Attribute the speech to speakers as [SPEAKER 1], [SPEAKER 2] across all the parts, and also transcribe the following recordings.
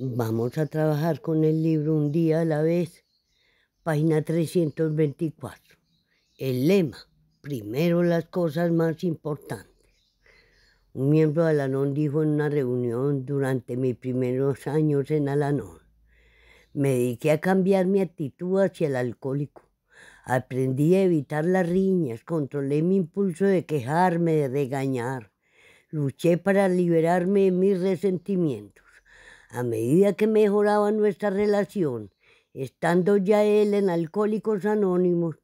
[SPEAKER 1] Vamos a trabajar con el libro un día a la vez. Página 324. El lema, primero las cosas más importantes. Un miembro de Alanón dijo en una reunión durante mis primeros años en Alanón, me dediqué a cambiar mi actitud hacia el alcohólico. Aprendí a evitar las riñas, controlé mi impulso de quejarme, de regañar. Luché para liberarme de mis resentimientos a medida que mejoraba nuestra relación, estando ya él en Alcohólicos Anónimos,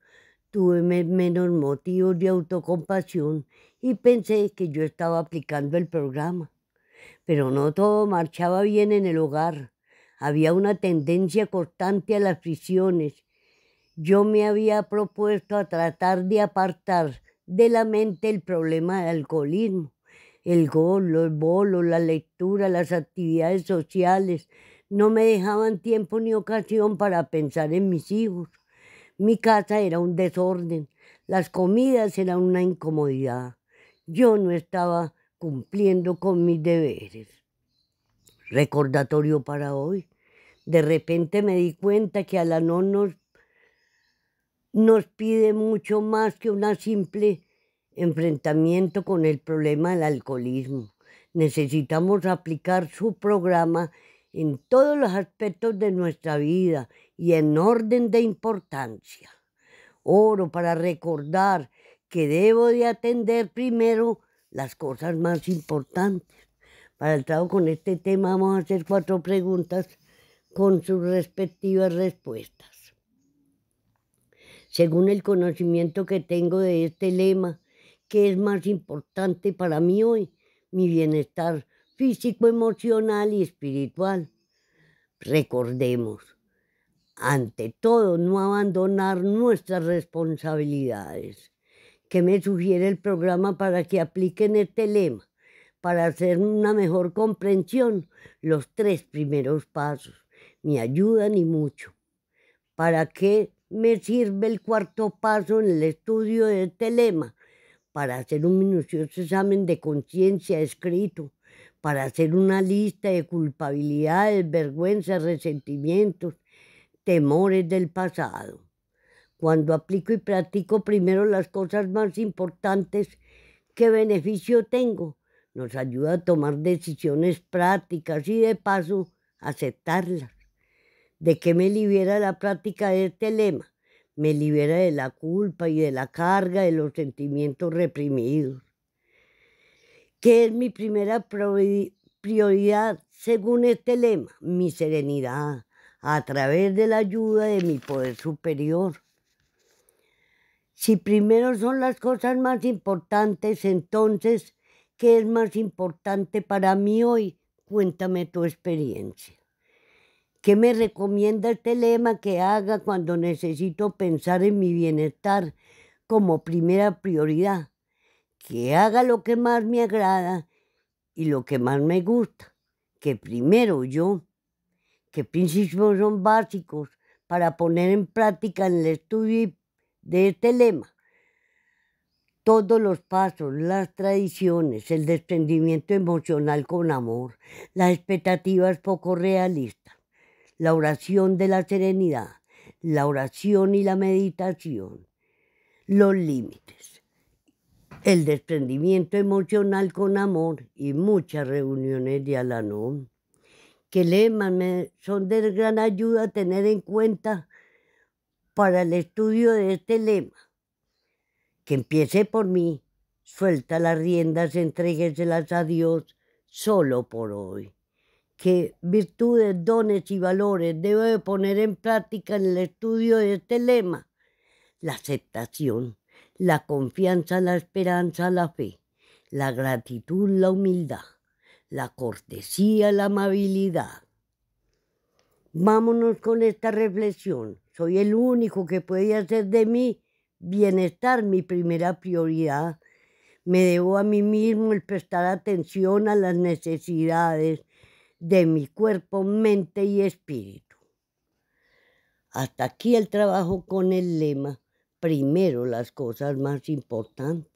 [SPEAKER 1] tuve menos motivos de autocompasión y pensé que yo estaba aplicando el programa. Pero no todo marchaba bien en el hogar. Había una tendencia constante a las prisiones. Yo me había propuesto a tratar de apartar de la mente el problema del alcoholismo el gol, el bolo, la lectura, las actividades sociales. No me dejaban tiempo ni ocasión para pensar en mis hijos. Mi casa era un desorden, las comidas eran una incomodidad. Yo no estaba cumpliendo con mis deberes. Recordatorio para hoy. De repente me di cuenta que Alanón nos, nos pide mucho más que una simple enfrentamiento con el problema del alcoholismo. Necesitamos aplicar su programa en todos los aspectos de nuestra vida y en orden de importancia. Oro para recordar que debo de atender primero las cosas más importantes. Para el trabajo con este tema vamos a hacer cuatro preguntas con sus respectivas respuestas. Según el conocimiento que tengo de este lema, ¿Qué es más importante para mí hoy, mi bienestar físico, emocional y espiritual. Recordemos, ante todo, no abandonar nuestras responsabilidades. ¿Qué me sugiere el programa para que apliquen este lema? Para hacer una mejor comprensión, los tres primeros pasos me ayudan y mucho. ¿Para qué me sirve el cuarto paso en el estudio de este lema? para hacer un minucioso examen de conciencia escrito, para hacer una lista de culpabilidades, vergüenzas, resentimientos, temores del pasado. Cuando aplico y practico primero las cosas más importantes, ¿qué beneficio tengo? Nos ayuda a tomar decisiones prácticas y de paso aceptarlas. ¿De qué me libera la práctica de este lema? me libera de la culpa y de la carga de los sentimientos reprimidos. ¿Qué es mi primera prioridad según este lema? Mi serenidad a través de la ayuda de mi poder superior. Si primero son las cosas más importantes, entonces, ¿qué es más importante para mí hoy? Cuéntame tu experiencia. ¿Qué me recomienda este lema que haga cuando necesito pensar en mi bienestar como primera prioridad? Que haga lo que más me agrada y lo que más me gusta, que primero yo, que principios son básicos para poner en práctica en el estudio de este lema. Todos los pasos, las tradiciones, el desprendimiento emocional con amor, las expectativas poco realistas la oración de la serenidad, la oración y la meditación, los límites, el desprendimiento emocional con amor y muchas reuniones de Alanón, que lemas son de gran ayuda a tener en cuenta para el estudio de este lema. Que empiece por mí, suelta las riendas, entrégueselas a Dios solo por hoy que virtudes, dones y valores debe poner en práctica en el estudio de este lema. La aceptación, la confianza, la esperanza, la fe, la gratitud, la humildad, la cortesía, la amabilidad. Vámonos con esta reflexión. Soy el único que puede hacer de mí bienestar mi primera prioridad. Me debo a mí mismo el prestar atención a las necesidades, de mi cuerpo, mente y espíritu. Hasta aquí el trabajo con el lema, primero las cosas más importantes.